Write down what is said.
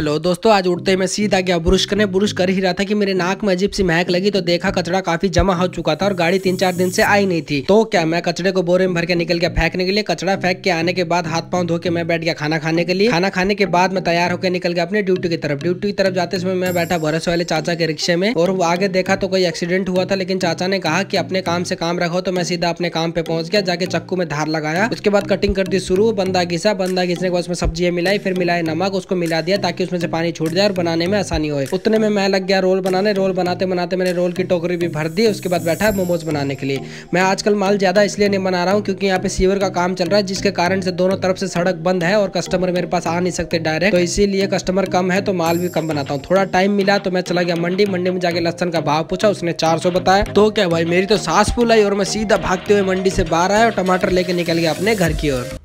hello दोस्तों आज उठते मैं सीधा गया ब्रुश करने ब्रुश कर ही रहा था कि मेरे नाक में अजीब सी महक लगी तो देखा कचरा काफी जमा हो चुका था और गाड़ी तीन चार दिन से आई नहीं थी तो क्या मैं कचरे को बोरे में भर के निकल गया फेंकने के लिए कचरा फेंक के आने के बाद हाथ पांव धो के मैं बैठ गया खाना खाने के लिए खाना खाने के बाद मैं तैयार होकर निकल गया अपने ड्यूटी की तरफ ड्यूटी की तरफ जाते समय मैं बैठा भरोसे वाले चाचा के रिक्शे में और आगे देखा तो कोई एक्सीडेंट हुआ था लेकिन चाचा ने कहा कि अपने काम से काम रखो तो मैं सीधा अपने काम पे पहुंच गया जाके चक्कू में धार लगाया उसके बाद कटिंग कर दी शुरू बंदा घिसा बंदा घिसने के बाद उसमें सब्जियां मिलाई फिर मिलाए नमक उसको मिला दिया ताकि उसमें से पानी छूट जाए और बनाने में आसानी हो उतने में मैं लग गया रोल बनाने रोल बनाते बनाते मैंने रोल की टोकरी भी भर दी उसके बाद बैठा है मोमोज बनाने के लिए मैं आजकल माल ज़्यादा इसलिए नहीं बना रहा हूँ क्योंकि यहाँ पे सीवर का काम चल रहा है जिसके कारण से दोनों तरफ से सड़क बंद है और कस्टमर मेरे पास आ नहीं सकते डायरेक्ट तो इसीलिए कस्टमर कम है तो माल भी कम बनाता हूँ थोड़ा टाइम मिला तो मैं चला गया मंडी मंडी में जाके लसन का भाव पूछा उसने चार बताया तो क्या भाई मेरी तो सास फूल आई और मैं सीधा भागते हुए मंडी से बाहर आया और टमाटर लेके निकल गया अपने घर की ओर